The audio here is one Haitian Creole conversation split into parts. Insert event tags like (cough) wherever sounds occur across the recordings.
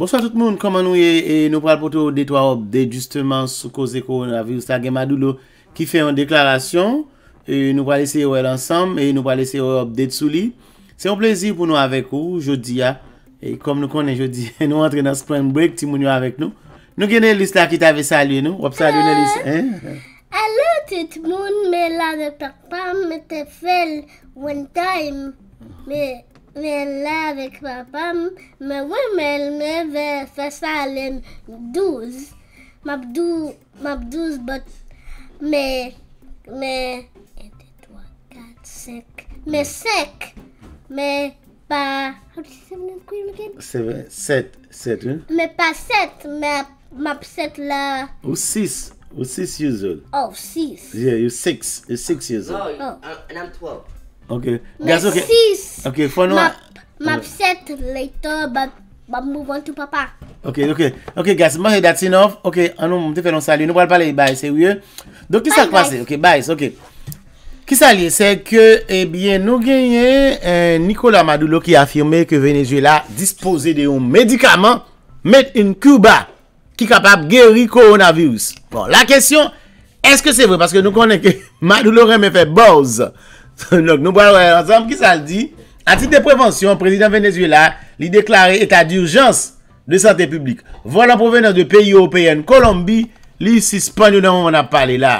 Bonsoit tout moun, koman nou e nou pral poto ou detwa oubdet justeman sou koze ko nou avi ousta gemadou lo ki fe yon deklarasyon. E nou pral ese yo el ansam, e nou pral ese yo oubdet sou li. Se yon plezi pou nou avek ou, jodi ya. E kom nou konen jodi, nou antre nan spring break, ti moun yo avek nou. Nou genel ousta ki tave salye nou, wap salye ouna ousta. Alo tout moun, me la de pakpam, me te fel one time, me... Men la vek papa, men wè men, men ve fè salen douz, map douz, map douz, but men, men, ete, twa, kat, sek, men sek, men pa, how do you say seven in Korean again? Seven, set, set, wè? Men pa set, map, map set la. Ou sis, ou sis youzol? Ou oh, sis. Yeah, you six, you six youzol. No, oh. and I'm twelve. Ok, gaz, ok, ok, fwono. Map, map set, later, bab, bab mou, vantou papa. Ok, ok, ok, gaz, mou, hey, dat's enough. Ok, anou, mou, te fè non salye, nou wale pale, bye, sè wye. Don, ki sa kwa se? Ok, bye, sè, ok. Ki sa liye? Se ke, ebyen, eh nou genye, euh, Nikola Madulo ki afirme ke Venezuela dispose de yon medikaman met in Cuba ki kapap geri coronavirus. Bon, la kesyon, eske se vwe? Paske nou konen ke (laughs) Madulo reme fè boz. Bon, la kesyon, eske se vwe? An (laughs) euh, tit de prevensyon, prezident Venezuela li deklare eta di urjans de sante publik Vola provenan de peyi European, Kolombi, li si Spanyol nan wana pale la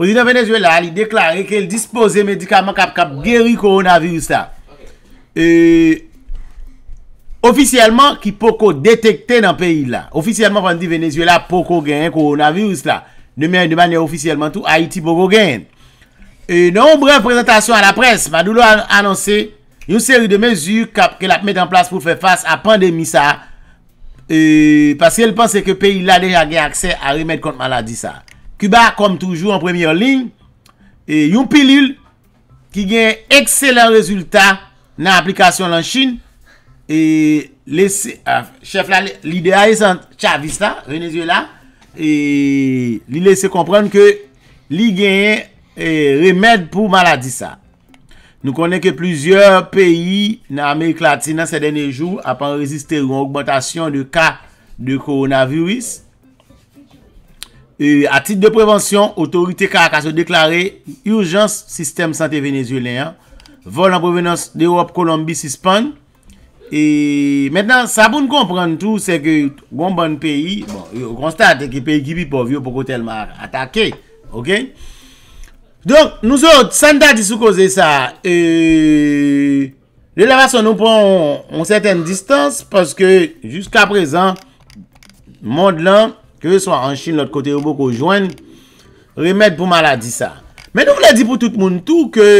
Prezident Venezuela li deklare ke li dispose medikaman kap kap geri koronavirus la Oficialman ki poko detekte nan peyi la Oficialman pan di Venezuela poko gen yon koronavirus la Demen de manye ofisyelman tou, Haiti bo go gen. E nou brev prezentasyon a la pres, ma dou lo annonse, yon seri de mezur, kap ke la met en plas pou fe fase, apan de misa, e, paske el pense ke peyi la deja gen akse, a remet kont maladi sa. Cuba, kom toujou en premier lin, e, yon pilul, ki gen ekselen rezultat, nan aplikasyon lan Chin, e, les, se, ah, chef la, lide a, chavista, renezyola, E li lese komprende ke li gen e, remèd pou maladisa Nou konen ke plizyeur peyi nan Amerik Latina se dene jou apan rezisteron augmentation de ka de koronavirus e, A tit de prevensyon, otorite kaka se deklare urjans sistem sante venezuelen Vol an prevenans de Europe, Colombi, Sispang E maintenant, sa pou nou konpren tout, se ke woun bon, bon peyi, bon, yo konstate ki peyi gibi pou avyo pou kote lman atake, ok? Don, nou zot, san da disou koze sa, e, le la vason nou pon on seten distans, paske, jusqu'a prezan, mond lan, ke ve so an chine lot kote yon bo ko jwen, remet pou maladi sa. Men nou vle di pou tout moun tout ke,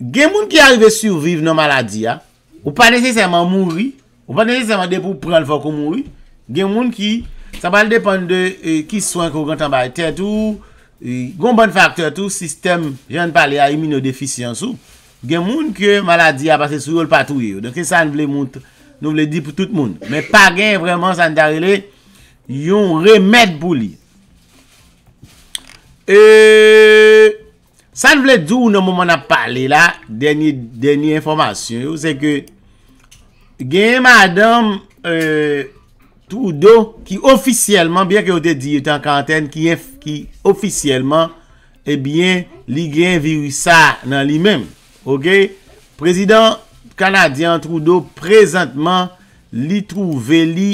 gen moun ki arive surviv nou maladi ya, Ou pa desisèman mounri. Ou pa desisèman depo pran fòk ou mounri. Gen moun ki, sa pal depan de e, ki soan kou gantan ba etè tou. E, gon bon faktè tou, sistem, jen palè a iminodeficien sou. Gen moun ki maladi a pase sou yol patou yo. Donke san vle moun, nou vle di pou tout moun. Men pa gen vreman san darele yon remèd pou li. Eee San vle djou nou moun a palè la, denye informasyon yo, se ke gen madam euh, Trudeau ki ofisyelman, byen ki ou te di yon tan kanten, ki ofisyelman, ebyen, eh li gen viri sa nan li men. Ok? Prezident Kanadyan Trudeau prezentman li trouve li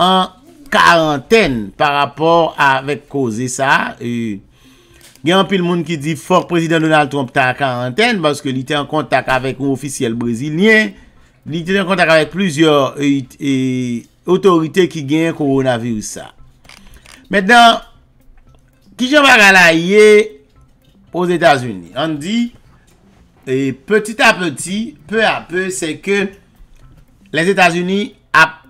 an kanten par rapport avèk koze sa. Gen apil moun ki di, fok prezident Donald Trump tan kanten baske li te an kontak avèk ou ofisyel brezilien. Ni tenè kontak avèk plouzyor Otorite e, e, ki gen yon koronavirous sa Mèndan Kijan wak ala yè Ose Etasouni An di e, Petit apetit Pe apetit se ke Les Etasouni ap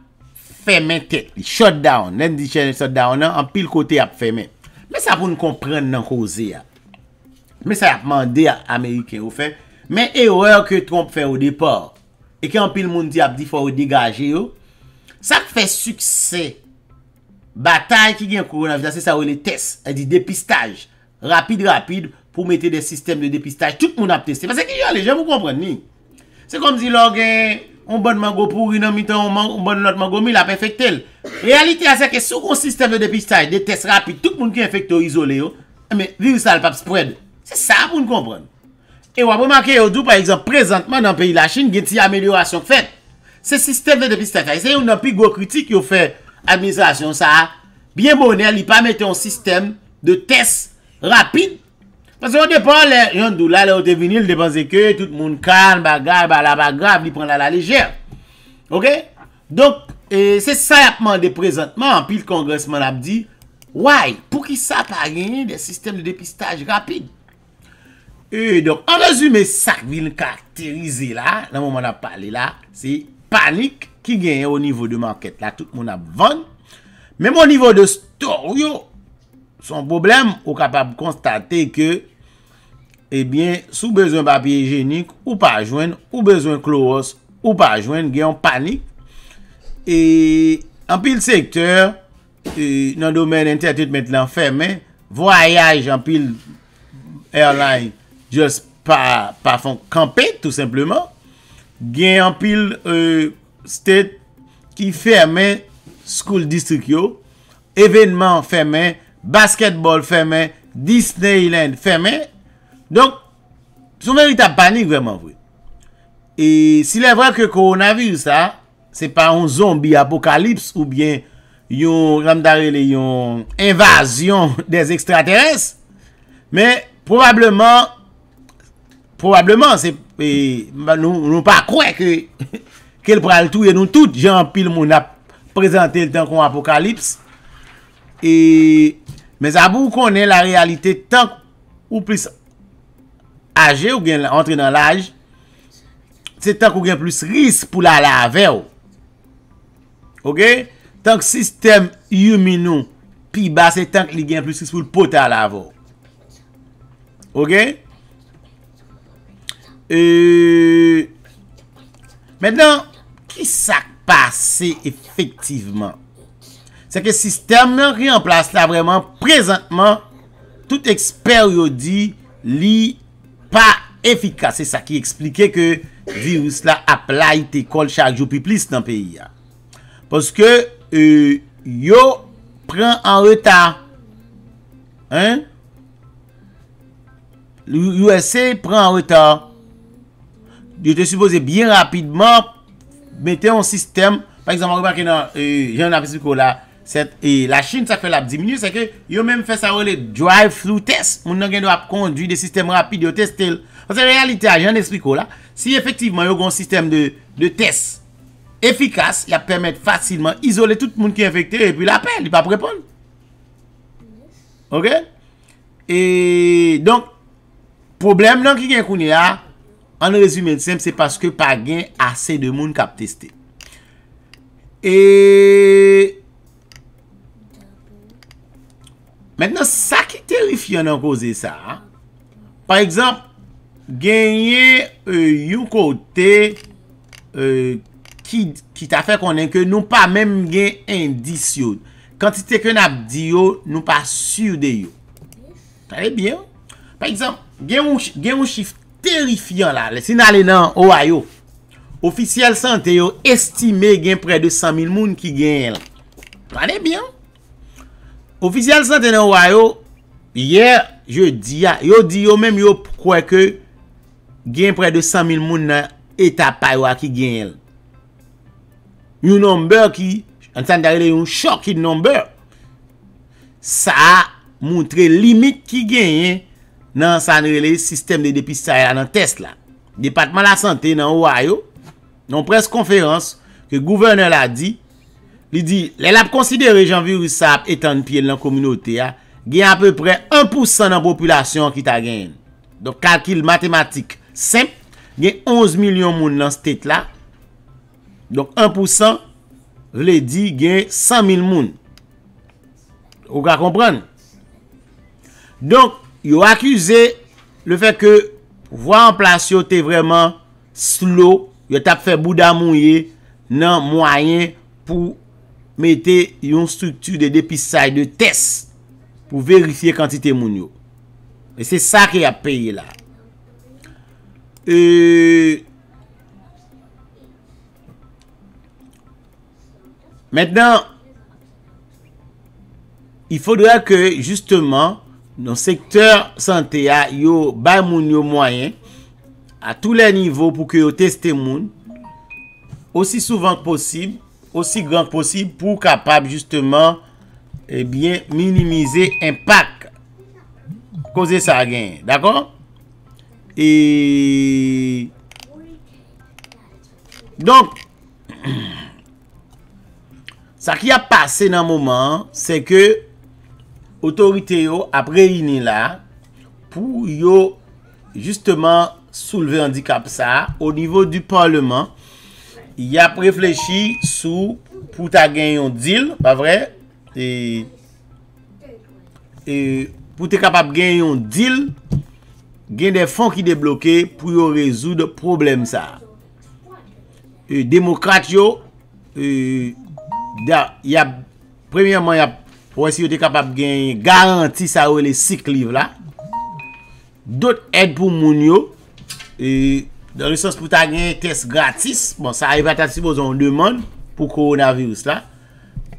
Fèmen tet Nè di chène shut down an An pil kote ap fèmen Mè sa pou nou komprèn nan kouze ya Mè sa ap mandè amèyikè ou fè Mè e ouè ke tromp fè ou depò E ke an pil moun ti ap di fwa ou digaje yo. Sa k fe sukse. Bataye ki gen koronavita se sa ou le tes. E di depistaj. Rapide rapide pou mette de sistem de depistaj. Tout moun ap teste. Pase ki jale. Je moun komprende ni. Se komzi log e. On ban mango pou rinan mitan. On ban not mango mil ap efekte el. Realite a se ke sou kon sistem de depistaj. De tes rapide. Tout moun ki efekte ou isole yo. Oh, e me virus al pap spread. Se sa pou moun komprende. E wap waman ke yo dou, par exemple, prezantman nan peyi la chine, gen ti ameliorasyon k fèt. Se sistem de depistaj, se yo nan pi go kritik yo fè administrasyon sa, biye mounè, li pa mette yon sistem de test rapide. Pase yo depan, yon dou la, le ote vinil, depan zekè, tout moun kan, bagar, bala bagar, li pran lala lejè. Ok? Donk, se sa yapman de prezantman, pi l kongresman ap di, why? Pou ki sa pa gen de sistem de depistaj rapide? E do, an resume sak vin karakterize la, nan moun ap pale la, si, panik ki genye o nivou de manket la, tout moun ap vane. Men moun nivou de stor yo, son problem, ou kapab konstate ke, ebyen, eh sou bezwen papye genik, ou pa jwen, ou bezwen kloos, ou pa jwen, genyon panik. E, an pil sektor, nan eh, domen entretit met lan ferme, voyaj an pil airline. just pa fon kampe, tout simplement, gen yon pil, e, stèd ki fermè, school distrik yo, evenman fermè, basketbol fermè, Disneyland fermè, donk, son merita panik vèman vwe. E, si lè vwa ke koronavi ou sa, se pa yon zombi apokalips, ou bien, yon ramdarele, yon invasyon (laughs) des ekstrateres, men, probableman, Probableman se nou pa kwe ke ke l pral touye nou tout jan pil moun ap prezante tan kon apokalips e mez abou konen la realite tan ou plis age ou gen entre nan lage se tan ou gen plis ris pou la lave ou ok tan ki sistem yu minou pi ba se tan ki li gen plis ris pou l pota lave ou ok Mèndan, ki sa passe efektiveman? Se ke sistem nan reemplase la vreman, prezentman, tout eksper yo di li pa efikase. Se sa ki eksplike ke virus la aplaye te kol chak jo pi plis nan peyi ya. Poske euh, yo pren an reta. Hein? Yose pren an reta. yo te suppose bien rapidman mette yon sistem, par exemple, yon api spiko la, euh, la chine sa fe lap diminu, sa ke yo menm fe sa role drive-thru test, moun nan gen do ap kondwi de sistem rapid, yo testel, anse realita, jen espiko la, si efektivman yo goun sistem de test, efikas, la pemet fasilman, izole tout moun ki efekte, epi la apel, di pa prepon. Ok? E, donk, problem nan ki gen kouni a, a, An resumen sem, se paske pa gen ase de moun kap teste. E... Mènen sa ki terifi yon an koze sa. Par exemple, genye yon kote ki ta fe konen ke nou pa men gen indis yon. Kantite ken ap di yo, nou pa sur de yo. Tare bien. Par exemple, gen yon shifte. Terifyan la. Lesi nale nan owayo. Oficial sante yo estime gen pre de 100 000 moun ki gen el. Wane byan? Oficial sante nan owayo. Ye, yo di yo men yo pwè ke gen pre de 100 000 moun nan eta paywa ki gen el. Yon nomber ki, ansan darele yon shock yon nomber. Sa a moutre limit ki gen yen nan sanrele sistem de depistaje la nan test la. Depatman la sante nan Ohio, nan pres konferans, ke gouverneur la di, li di, le lap konsidere jan virus sa ap etan piye nan kominote ya, gen ap peu pre 1% nan populasyon ki ta gen. Don kalkil matematik, semp, gen 11 milyon moun nan stet la, don 1%, li di, gen 100 mil moun. Ou ka kompran? Don, yo akuse le fe ke wwa an plasyo te vreman slo, yo tap fe bouda mounye nan mwayen pou mette yon struktu de depisay, de tes pou verifye kantite moun yo. E se sa ki a peye la. E... Mwenen, y foudre ke justeman nan sektèr sante a, yo ba moun yo mwayen, a tout lè nivou pou ke yo testè moun, osi souvan k posib, osi gran k posib pou kapab, justèman, ebyen, eh minimize impak koze sa gen, d'akon? E... Donk, (clears throat) sa ki a pase nan mouman, se ke, Otorite yo apre yi ni la pou yo justeman souleve handikap sa. Au nivou du parleman, y ap reflechi sou pou ta gen yon dil, pa vre? E pou te kapap gen yon dil, gen de fon ki de bloke pou yo rezou de problem sa. E demokrat yo, y ap... Ou e si yo te kapap gen garanti sa ou e le sik liv la. Dote ed pou moun yo. E, dan le sos pou ta gen test gratis. Bon, sa ay vat ati pou zon deman pou koronavirus la.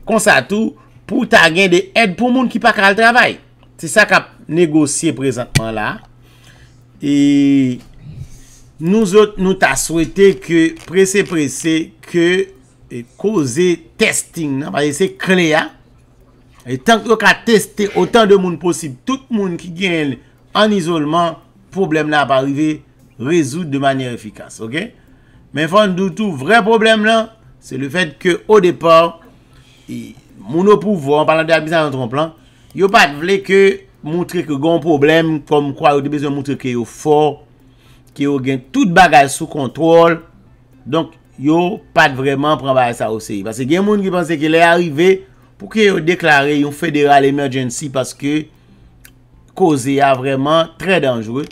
Konsa tou, pou ta gen de ed pou moun ki pa ka al travay. Se sa kap negosye prezantman la. E, nou zot nou ta souwete ke prese prese ke e, koze testing nan. Ba ye se kreya. E tank yo ka teste otan de moun posib, tout moun ki gen en isolman, problem la pa rive, rezout de manye efikas, ok? Men fon doutou, vre problem la, se le fet ke o depan, moun o pouvo, anpanan de apizan an ton plan, yo pat vle ke moutre ke gon problem, kon mkwa yo de bezon moutre ke yo for, ke yo gen tout bagaj sou kontrol, donk yo pat vreman pran bagaj sa o seyi. Pase gen moun ki panse ke le arive, pou ke yo deklare yon federal emergency paske koze ya vreman tre dangere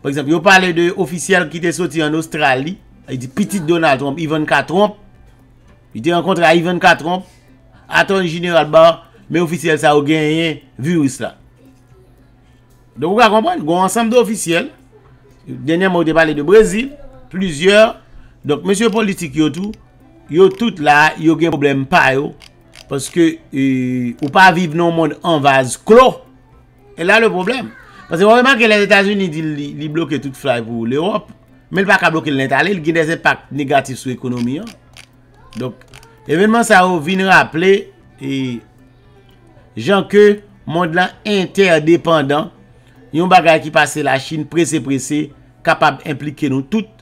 pou eksemp yo pale de ofisyel ki te soti an Australi yoti piti Donald Trump, Ivan K. Trump yoti an kontre a Ivan K. Trump aton general bar me ofisyel sa ou genye virus la donk ou ka kompran go ansam de ofisyel denye mou te pale de Brezil plusieurs, donk monsie politik yo tou yo tout la yo gen problem pa yo Koske e, ou pa vive nou moun anvaz klo. E la le problem. Koske wèman ke l'Etats-Unis li bloke tout fravou l'Europe. Men pa ka bloke l'Intalè. L'Guinès e pak negatif sou ekonomi. Donk, evenman sa ou vin rapple. E jan ke moun lan interdependant. Yon bagay ki pase la Chine presse presse. Kapab implike nou tout.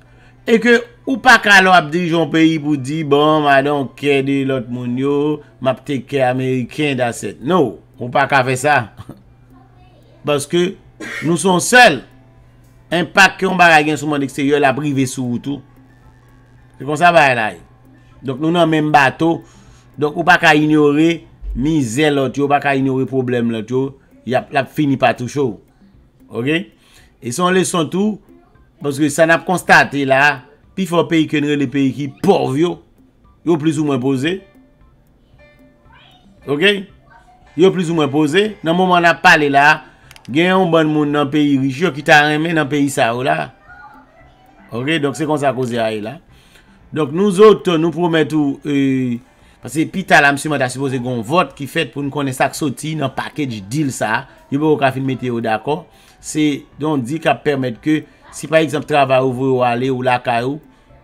E ke, ou pa ka lo ap dijon peyi pou di, bon, ma don kede lot moun yo, ma pte ke Ameriken da set. No, ou pa ka fe sa. Baske, (laughs) nou son sel, en pak ki an bagay gen souman dekseyyo, la prive sou ou tou. E kon sa bay la. Donk nou nan men mbato, donk ou pa ka ignore, mizè lot yo, ou pa ka ignore problem lot yo, la fini pa tou chou. Ok? E son le son tou, Paske sa nap konstate la, pi fò peyi kenre le peyi ki por vyo, yo plis ou mwen pose. Ok? Yo plis ou mwen pose. Nan mouman nap pale la, gen yon ban moun nan peyi riche, yo ki ta remen nan peyi sa ou la. Ok? Donk se kon sa kose a e la. Donk nou zot nou promet ou, e, pase pi tala, msi mwen ta suppose kon vot ki fet pou nou konen sak soti nan pakej diil sa. Yo pou wakafin meteo, dako. Se don di kap permet ke, Si par exemple trav a ouvre ou ale ou la karou,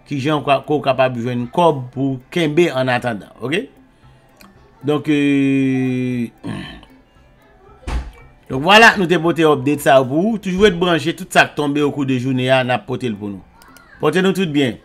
ki jan kou kapab jwen koub pou kembe an atanda, ok? Donk e... Euh, Donk wala nou te pote update sa wou, toujou et branje tout sa k tombe ou kou de jounen ya na pote l pou nou. Pote nou tout bien.